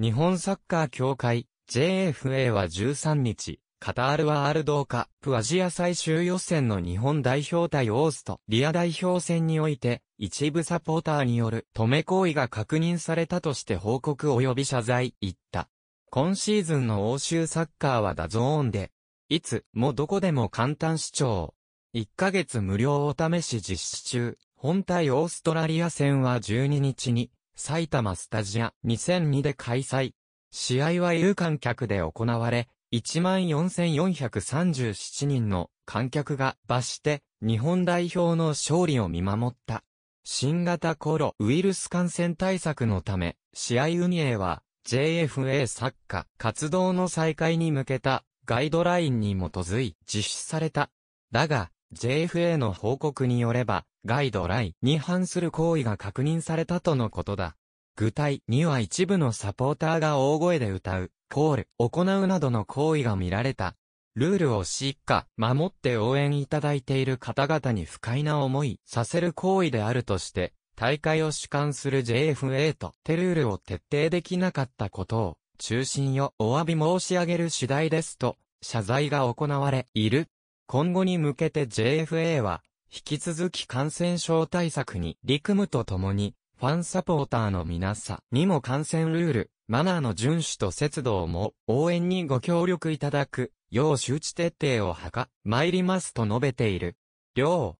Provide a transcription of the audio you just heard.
日本サッカー協会 JFA は13日、カタールワールドカップアジア最終予選の日本代表対オーストリア代表戦において、一部サポーターによる止め行為が確認されたとして報告及び謝罪、言った。今シーズンの欧州サッカーはダゾーンで、いつもどこでも簡単視聴。1ヶ月無料お試し実施中、本対オーストラリア戦は12日に埼玉スタジア2002で開催。試合は有観客で行われ、14,437人の観客が罰して日本代表の勝利を見守った。新型コロウイルス感染対策のため、試合運営は JFA 作家活動の再開に向けたガイドラインに基づい実施された。だが、JFA の報告によれば、ガイドラインに反する行為が確認されたとのことだ。具体には一部のサポーターが大声で歌う、コール、行うなどの行為が見られた。ルールをしっか、守って応援いただいている方々に不快な思いさせる行為であるとして、大会を主管する JFA とテルールを徹底できなかったことを、中心よお詫び申し上げる次第ですと、謝罪が行われいる。今後に向けて JFA は、引き続き感染症対策に陸務とともに、ファンサポーターの皆さんにも感染ルール、マナーの遵守と節度をも応援にご協力いただく、要周知徹底を図、参りますと述べている。両